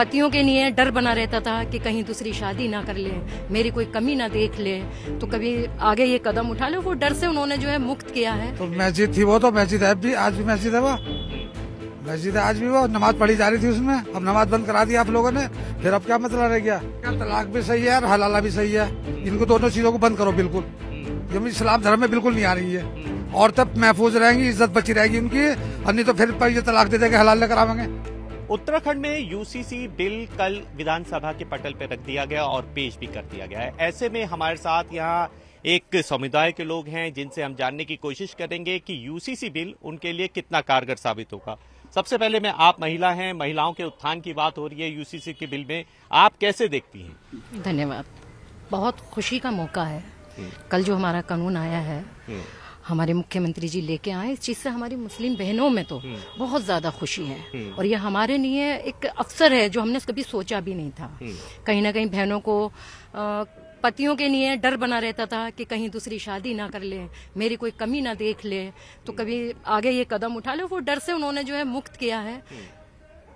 पतियों के लिए डर बना रहता था कि कहीं दूसरी शादी ना कर ले मेरी कोई कमी ना देख ले तो कभी आगे ये कदम उठा लो वो डर से उन्होंने जो है मुक्त किया है तो मस्जिद थी वो तो मस्जिद है भी आज भी मस्जिद है वो मस्जिद आज भी वो नमाज पढ़ी जा रही थी उसमें अब नमाज बंद करा दी आप लोगों ने फिर अब क्या मतलब रह गया तलाक भी सही है और हलाला भी सही है इनको दोनों चीजों को बंद करो बिल्कुल ये इस्लाम धर्म में बिल्कुल नहीं आ रही है और तब महफूज रहेंगी इज्जत बची रहेगी उनकी और नहीं तो फिर ये तलाक दे देंगे हलाल करावेंगे उत्तराखंड में यूसीसी बिल कल विधानसभा के पटल पर रख दिया गया और पेश भी कर दिया गया है ऐसे में हमारे साथ यहाँ एक समुदाय के लोग हैं जिनसे हम जानने की कोशिश करेंगे कि यूसीसी बिल उनके लिए कितना कारगर साबित होगा सबसे पहले मैं आप महिला हैं महिलाओं के उत्थान की बात हो रही है यूसीसी के बिल में आप कैसे देखती हैं धन्यवाद बहुत खुशी का मौका है हम्म। कल जो हमारा कानून आया है हम्म। हमारे मुख्यमंत्री जी लेके आए इस चीज़ से हमारी मुस्लिम बहनों में तो हम्म। बहुत ज़्यादा खुशी है हम्म। और ये हमारे लिए एक अवसर है जो हमने कभी सोचा भी नहीं था हम्म। कहीं ना कहीं बहनों को पतियों के लिए डर बना रहता था कि कहीं दूसरी शादी ना कर ले मेरी कोई कमी ना देख ले तो कभी आगे ये कदम उठा ले वो डर से उन्होंने जो है मुक्त किया है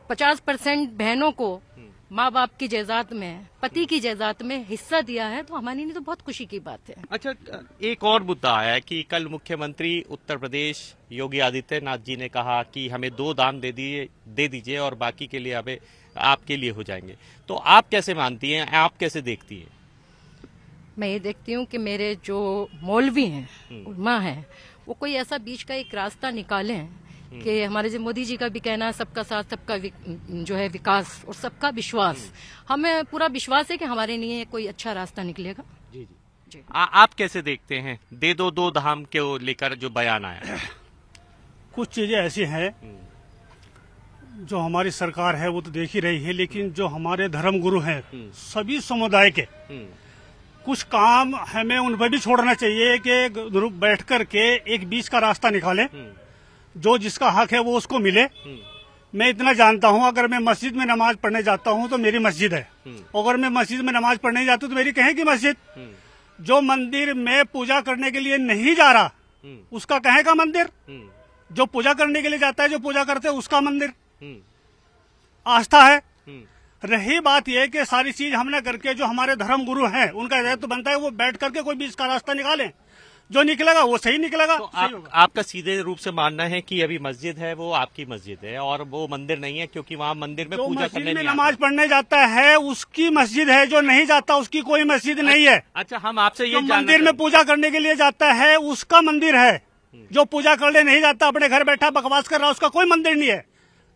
पचास परसेंट बहनों को माँ बाप की जायदाद में पति की जायदाद में हिस्सा दिया है तो हमारे लिए तो बहुत खुशी की बात है अच्छा एक और मुद्दा है कि कल मुख्यमंत्री उत्तर प्रदेश योगी आदित्यनाथ जी ने कहा कि हमें दो दान दे दिए दे दीजिए और बाकी के लिए हमें आपके लिए हो जाएंगे तो आप कैसे मानती हैं आप कैसे देखती हैं मैं ये देखती हूँ कि मेरे जो मौलवी हैं हम्म। माँ हैं वो कोई ऐसा बीच का एक रास्ता निकालें कि हम्म। हमारे जो मोदी जी का भी कहना है सबका साथ सबका जो है विकास और सबका विश्वास हम्म। हमें पूरा विश्वास है कि हमारे लिए कोई अच्छा रास्ता निकलेगा जी जी जी आ, आप कैसे देखते हैं दे दो दो धाम के लेकर जो बयान आया कुछ चीजें ऐसी हैं हम्म। जो हमारी सरकार है वो तो देख ही रही है लेकिन जो हमारे धर्म गुरु है सभी समुदाय के कुछ काम हमें उन पर भी छोड़ना चाहिए कि ग्रुप बैठ कर के एक बीच का रास्ता निकाले जो जिसका हक है वो उसको मिले हम्म। मैं इतना जानता हूँ अगर मैं मस्जिद में नमाज पढ़ने जाता हूँ तो मेरी मस्जिद है हम्म। अगर मैं मस्जिद में नमाज पढ़ने जाता हूँ तो मेरी कहें की मस्जिद हम्म। जो मंदिर में पूजा करने के लिए नहीं जा रहा उसका कहेगा मंदिर जो पूजा करने के लिए जाता है जो पूजा करते है उसका मंदिर आस्था है रही बात यह कि सारी चीज हमने करके जो हमारे धर्म गुरु हैं उनका तो बनता है वो बैठ करके कोई भी इसका रास्ता निकालें जो निकलेगा वो सही निकलेगा तो सही आप, आपका सीधे रूप से मानना है कि अभी मस्जिद है वो आपकी मस्जिद है और वो मंदिर नहीं है क्योंकि वहाँ मंदिर में पूजा करने में नमाज पढ़ने जाता है उसकी मस्जिद है जो नहीं जाता उसकी कोई मस्जिद नहीं है अच्छा हम आपसे ये मंदिर में पूजा करने के लिए जाता है उसका मंदिर है हम्म। जो पूजा करने नहीं जाता अपने घर बैठा बकवास कर रहा उसका कोई मंदिर नहीं है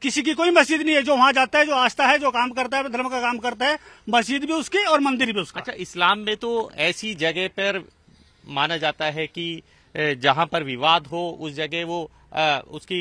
किसी की कोई मस्जिद नहीं है जो वहाँ जाता है जो आस्था है जो काम करता है धर्म का काम करता है मस्जिद भी उसकी और मंदिर भी उसका अच्छा इस्लाम में तो ऐसी जगह पर माना जाता है कि जहां पर विवाद हो उस जगह वो आ, उसकी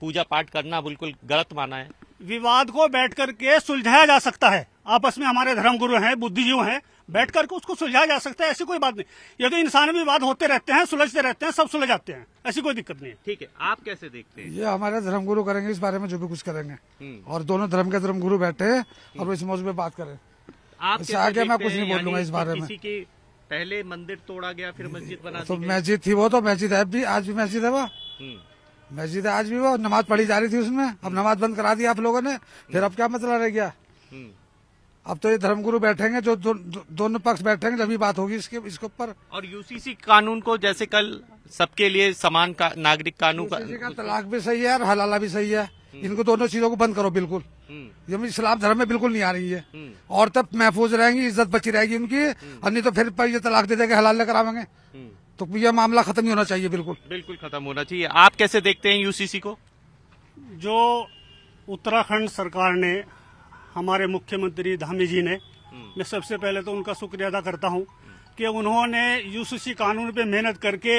पूजा पाठ करना बिल्कुल गलत माना है विवाद को बैठ करके सुलझाया जा सकता है आपस में हमारे धर्मगुरु हैं बुद्धिजीव हैं बैठ करके उसको सुलझाया जा सकता है ऐसी कोई बात नहीं ये तो इंसान विवाद होते रहते हैं सुलझते रहते हैं सब सुलझ जाते हैं ऐसी कोई दिक्कत नहीं है ठीक है आप कैसे देखते हैं ये हमारे धर्मगुरु करेंगे इस बारे में जो भी कुछ करेंगे हम्म। और दोनों धर्म के धर्मगुरु बैठे और हम्म। इस मौजूद में बात करें आप आगे मैं कुछ नहीं बोलूंगा इस बारे में पहले मंदिर तोड़ा गया फिर मस्जिद बना तो मस्जिद थी वो तो मस्जिद है भी आज भी मस्जिद है वो हम्म। मस्जिद है आज भी वो नमाज पढ़ी जा रही थी उसमें अब नमाज बंद करा दी आप लोगों ने फिर अब क्या मसला रह गया हम्म। अब तो ये धर्मगुरु बैठेंगे जो दो, दो, दोनों पक्ष बैठेंगे जब बात होगी इसके इसके ऊपर और यूसीसी कानून को जैसे कल सबके लिए समान का, नागरिक कानून का, का तलाक भी सही है और हलाला भी सही है हम्म। इनको दोनों चीजों को बंद करो बिल्कुल हम्म। ये इस्लाम धर्म में बिल्कुल नहीं आ रही है हम्म। और तब महफूज रहेंगी इज्जत बची रहेगी उनकी और नहीं तो फिर ये तलाक दे देगा हलाल करावेंगे तो यह मामला खत्म ही होना चाहिए बिल्कुल बिल्कुल खत्म होना चाहिए आप कैसे देखते हैं यूसीसी को जो उत्तराखंड सरकार ने हमारे मुख्यमंत्री धामी जी ने मैं सबसे पहले तो उनका शुक्रिया अदा करता हूँ कि उन्होंने यूसीसी कानून पे मेहनत करके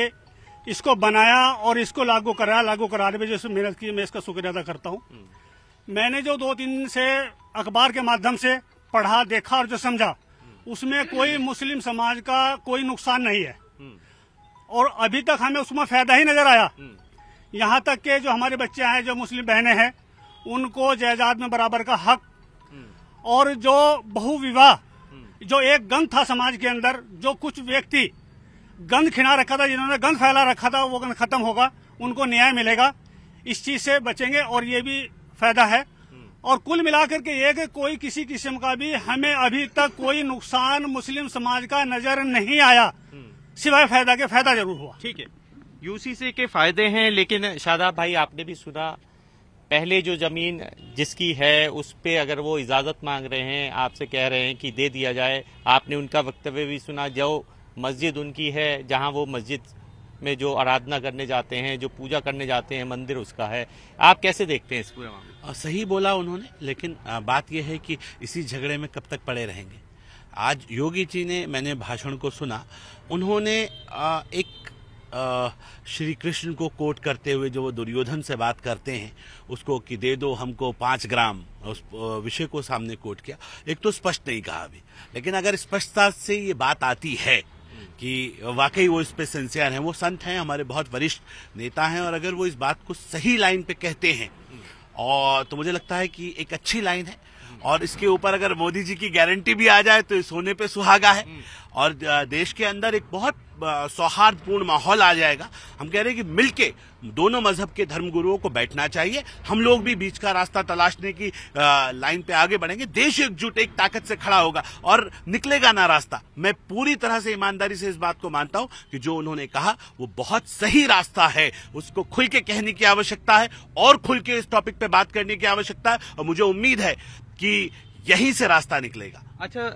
इसको बनाया और इसको लागू कराया लागू कराने में जैसे मेहनत की मैं इसका शुक्रिया अदा करता हूँ हम्म। मैंने जो दो तीन दिन से अखबार के माध्यम से पढ़ा देखा और जो समझा हम्म। उसमें कोई मुस्लिम समाज का कोई नुकसान नहीं है हम्म। और अभी तक हमें उसमें फायदा ही नजर आया यहाँ तक के जो हमारे बच्चे हैं जो मुस्लिम बहनें हैं उनको जायदाद में बराबर का हक और जो बहुविवाह जो एक गंग था समाज के अंदर जो कुछ व्यक्ति गंद खिना रखा था जिन्होंने गंद फैला रखा था वो गंद खत्म होगा उनको न्याय मिलेगा इस चीज से बचेंगे और ये भी फायदा है और कुल मिलाकर के ये कि कोई किसी किस्म का भी हमें अभी तक कोई नुकसान मुस्लिम समाज का नजर नहीं आया सिवाय फायदा के फायदा जरूर हुआ ठीक है यूसीसी के फायदे हैं लेकिन शादाब भाई आपने भी सुना पहले जो जमीन जिसकी है उस पर अगर वो इजाजत मांग रहे हैं आपसे कह रहे हैं कि दे दिया जाए आपने उनका वक्तव्य भी सुना जो मस्जिद उनकी है जहाँ वो मस्जिद में जो आराधना करने जाते हैं जो पूजा करने जाते हैं मंदिर उसका है आप कैसे देखते हैं इस पूरे मामले सही बोला उन्होंने लेकिन बात यह है कि इसी झगड़े में कब तक पड़े रहेंगे आज योगी जी ने मैंने भाषण को सुना उन्होंने एक श्री कृष्ण को कोट करते हुए जो वो दुर्योधन से बात करते हैं उसको कि दे दो हमको पाँच ग्राम उस विषय को सामने कोट किया एक तो स्पष्ट नहीं कहा अभी लेकिन अगर स्पष्टता से ये बात आती है कि वाकई वो इस पे सिंसियर हैं वो संत हैं हमारे बहुत वरिष्ठ नेता हैं और अगर वो इस बात को सही लाइन पे कहते हैं और तो मुझे लगता है कि एक अच्छी लाइन है और इसके ऊपर अगर मोदी जी की गारंटी भी आ जाए तो सोने पे सुहागा है और देश के अंदर एक बहुत सौहार्दपूर्ण माहौल आ जाएगा हम कह रहे हैं कि मिलके दोनों मजहब के धर्मगुरुओं को बैठना चाहिए हम लोग भी बीच का रास्ता तलाशने की लाइन पे आगे बढ़ेंगे देश एकजुट एक ताकत से खड़ा होगा और निकलेगा ना रास्ता मैं पूरी तरह से ईमानदारी से इस बात को मानता हूं कि जो उन्होंने कहा वो बहुत सही रास्ता है उसको खुल के कहने की आवश्यकता है और खुल के इस टॉपिक पे बात करने की आवश्यकता है और मुझे उम्मीद है कि यहीं से रास्ता निकलेगा अच्छा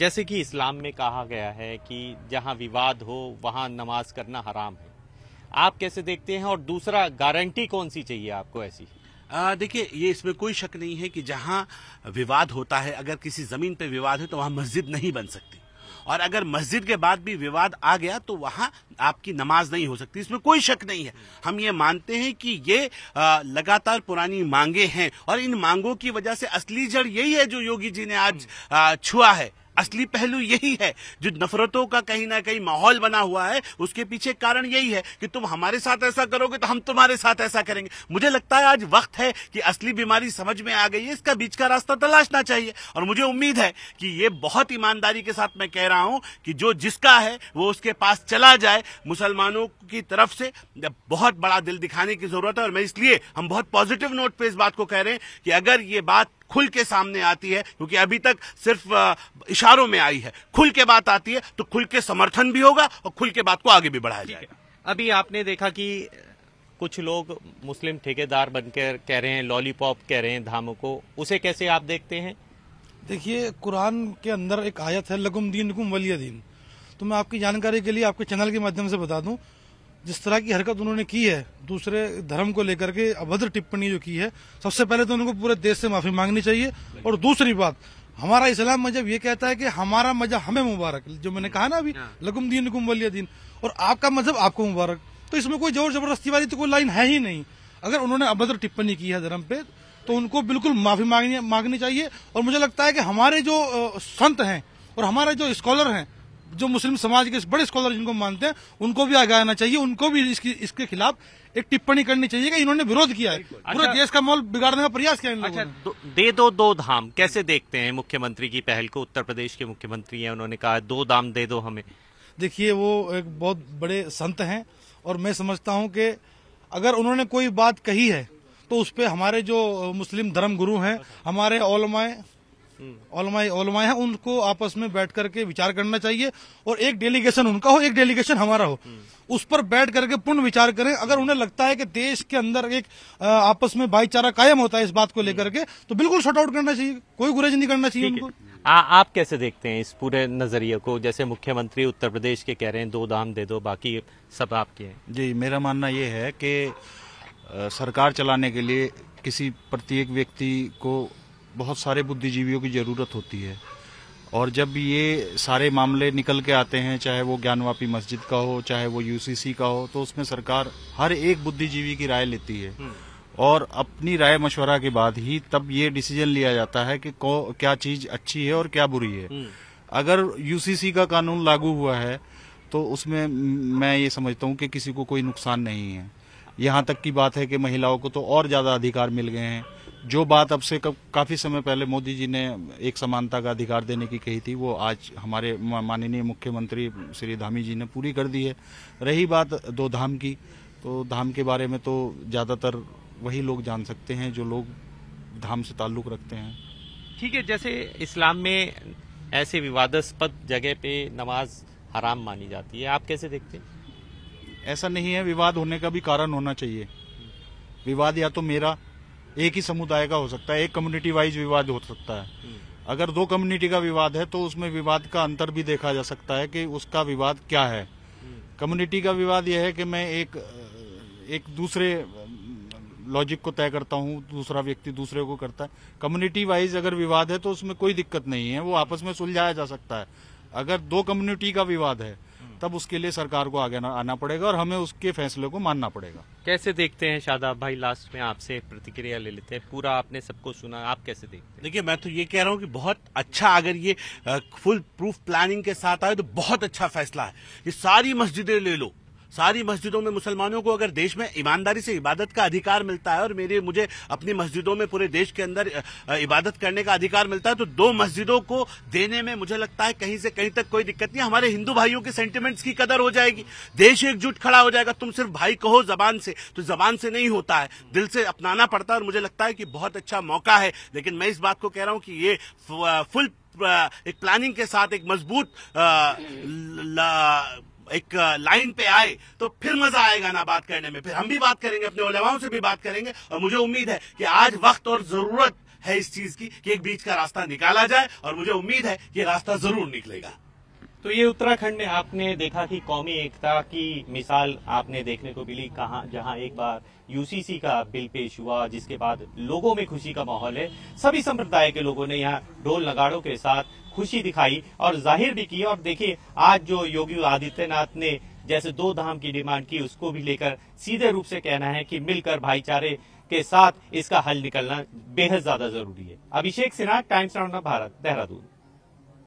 जैसे कि इस्लाम में कहा गया है कि जहां विवाद हो वहां नमाज करना हराम है आप कैसे देखते हैं और दूसरा गारंटी कौन सी चाहिए आपको ऐसी देखिए ये इसमें कोई शक नहीं है कि जहां विवाद होता है अगर किसी जमीन पे विवाद है तो वहां मस्जिद नहीं बन सकती और अगर मस्जिद के बाद भी विवाद आ गया तो वहां आपकी नमाज नहीं हो सकती इसमें कोई शक नहीं है हम ये मानते हैं कि ये लगातार पुरानी मांगे हैं और इन मांगों की वजह से असली जड़ यही है जो योगी जी ने आज छुआ है असली पहलू यही है जो नफरतों का कहीं ना कहीं माहौल बना हुआ है उसके पीछे कारण यही है कि तुम हमारे साथ ऐसा करोगे तो हम तुम्हारे साथ ऐसा करेंगे मुझे लगता है आज वक्त है कि असली बीमारी समझ में आ गई है इसका बीच का रास्ता तलाशना चाहिए और मुझे उम्मीद है कि ये बहुत ईमानदारी के साथ मैं कह रहा हूं कि जो जिसका है वो उसके पास चला जाए मुसलमानों की तरफ से बहुत बड़ा दिल दिखाने की जरूरत है और मैं इसलिए हम बहुत पॉजिटिव नोट पे इस बात को कह रहे हैं कि अगर ये बात खुल के सामने आती है क्योंकि अभी तक सिर्फ इशारों में आई है खुल के बात आती है तो खुल के समर्थन भी होगा और खुल के बात को आगे भी बढ़ाया जाएगा अभी आपने देखा कि कुछ लोग मुस्लिम ठेकेदार बनकर कह रहे हैं लॉलीपॉप कह रहे हैं धामों को उसे कैसे आप देखते हैं देखिए कुरान के अंदर एक आयत है लगुम दीन लगुम वलिया दीन तो मैं आपकी जानकारी के लिए आपके चैनल के माध्यम से बता दूं जिस तरह की हरकत उन्होंने की है दूसरे धर्म को लेकर के अभद्र टिप्पणी जो की है सबसे पहले तो उनको पूरे देश से माफी मांगनी चाहिए और दूसरी बात हमारा इस्लाम मजहब ये कहता है कि हमारा मजहब हमें मुबारक जो मैंने कहा ना अभी हाँ। लकुम दीन लकुम वलिया दीन और आपका मजहब आपको मुबारक तो इसमें कोई जोर जबरदस्ती वाली तो कोई लाइन है ही नहीं अगर उन्होंने अभद्र टिप्पणी की है धर्म पे तो उनको बिल्कुल माफी मांगनी मांगनी चाहिए और मुझे लगता है कि हमारे जो संत हैं और हमारे जो स्कॉलर हैं जो मुस्लिम समाज के बड़े स्कॉलर जिनको मानते हैं उनको भी आगे आना चाहिए उनको भी इसकी इसके खिलाफ एक टिप्पणी करनी चाहिए कि इन्होंने विरोध किया है अच्छा। पूरे देश का माहौल बिगाड़ने का प्रयास किया अच्छा, दो, दे दो दो धाम कैसे देखते हैं मुख्यमंत्री की पहल को उत्तर प्रदेश के मुख्यमंत्री हैं उन्होंने कहा दो धाम दे दो हमें देखिए वो एक बहुत बड़े संत हैं और मैं समझता हूँ कि अगर उन्होंने कोई बात कही है तो उस पर हमारे जो मुस्लिम धर्म गुरु हैं हमारे ओलमाएं ओलमाई ओलमाए हैं उनको आपस में बैठ करके विचार करना चाहिए और एक डेलीगेशन उनका हो एक डेलीगेशन हमारा हो उस पर बैठ करके पूर्ण विचार करें अगर उन्हें लगता है कि देश के अंदर एक आपस में भाईचारा कायम होता है इस बात को लेकर के तो बिल्कुल शॉर्ट आउट करना चाहिए कोई गुरेज नहीं करना चाहिए उनको आ, आप कैसे देखते हैं इस पूरे नजरिए को जैसे मुख्यमंत्री उत्तर प्रदेश के कह रहे हैं दो दाम दे दो बाकी सब आपके हैं जी मेरा मानना ये है कि सरकार चलाने के लिए किसी प्रत्येक व्यक्ति को बहुत सारे बुद्धिजीवियों की ज़रूरत होती है और जब ये सारे मामले निकल के आते हैं चाहे वो ज्ञानवापी मस्जिद का हो चाहे वो यूसीसी का हो तो उसमें सरकार हर एक बुद्धिजीवी की राय लेती है हम्म। और अपनी राय मशवरा के बाद ही तब ये डिसीजन लिया जाता है कि क्या चीज अच्छी है और क्या बुरी है हम्म। अगर यूसीसी का कानून लागू हुआ है तो उसमें मैं ये समझता हूँ कि किसी को कोई नुकसान नहीं है यहाँ तक की बात है कि महिलाओं को तो और ज़्यादा अधिकार मिल गए हैं जो बात अब से काफी समय पहले मोदी जी ने एक समानता का अधिकार देने की कही थी वो आज हमारे माननीय मुख्यमंत्री श्री धामी जी ने पूरी कर दी है रही बात दो धाम की तो धाम के बारे में तो ज़्यादातर वही लोग जान सकते हैं जो लोग धाम से ताल्लुक रखते हैं ठीक है जैसे इस्लाम में ऐसे विवादास्पद जगह पे नमाज हराम मानी जाती है आप कैसे देखते हैं ऐसा नहीं है विवाद होने का भी कारण होना चाहिए विवाद या तो मेरा एक ही समुदाय का हो सकता है एक कम्युनिटी वाइज विवाद हो सकता है अगर दो कम्युनिटी का विवाद है तो उसमें विवाद का अंतर भी देखा जा सकता है कि उसका विवाद क्या है कम्युनिटी का विवाद यह है कि मैं एक एक दूसरे लॉजिक को तय करता हूँ दूसरा व्यक्ति दूसरे को करता है कम्युनिटी वाइज अगर विवाद है तो उसमें कोई दिक्कत नहीं है वो आपस में सुलझाया जा सकता है अगर दो कम्युनिटी का विवाद है तब उसके लिए सरकार को आगे आना पड़ेगा और हमें उसके फैसले को मानना पड़ेगा कैसे देखते हैं शादाब भाई लास्ट में आपसे प्रतिक्रिया ले लेते हैं पूरा आपने सबको सुना आप कैसे देखते हैं देखिए मैं तो ये कह रहा हूँ कि बहुत अच्छा अगर ये फुल प्रूफ प्लानिंग के साथ आए तो बहुत अच्छा फैसला है ये सारी मस्जिदें ले लो सारी मस्जिदों में मुसलमानों को अगर देश में ईमानदारी से इबादत का अधिकार मिलता है और मेरे मुझे अपनी मस्जिदों में पूरे देश के अंदर इबादत करने का अधिकार मिलता है तो दो मस्जिदों को देने में मुझे लगता है कहीं से कहीं तक कोई दिक्कत नहीं हमारे हिंदू भाइयों के सेंटिमेंट्स की कदर हो जाएगी देश एकजुट खड़ा हो जाएगा तुम सिर्फ भाई कहो जबान से तो जबान से नहीं होता है दिल से अपनाना पड़ता है और मुझे लगता है कि बहुत अच्छा मौका है लेकिन मैं इस बात को कह रहा हूं कि ये फुल एक प्लानिंग के साथ एक मजबूत एक लाइन पे आए तो फिर मजा आएगा ना बात करने में फिर हम भी बात करेंगे अपने उलमाओं से भी बात करेंगे और मुझे उम्मीद है कि आज वक्त और जरूरत है इस चीज की कि एक बीच का रास्ता निकाला जाए और मुझे उम्मीद है कि रास्ता जरूर निकलेगा तो ये उत्तराखंड में आपने देखा कि कौमी एकता की मिसाल आपने देखने को मिली कहा जहां एक बार यूसीसी का बिल पेश हुआ जिसके बाद लोगों में खुशी का माहौल है सभी संप्रदाय के लोगों ने यहाँ ढोल नगाड़ों के साथ खुशी दिखाई और जाहिर भी की और देखिए आज जो योगी आदित्यनाथ ने जैसे दो धाम की डिमांड की उसको भी लेकर सीधे रूप से कहना है कि मिलकर भाईचारे के साथ इसका हल निकलना बेहद ज्यादा जरूरी है अभिषेक सिन्हा टाइम्स ऑफ भारत देहरादून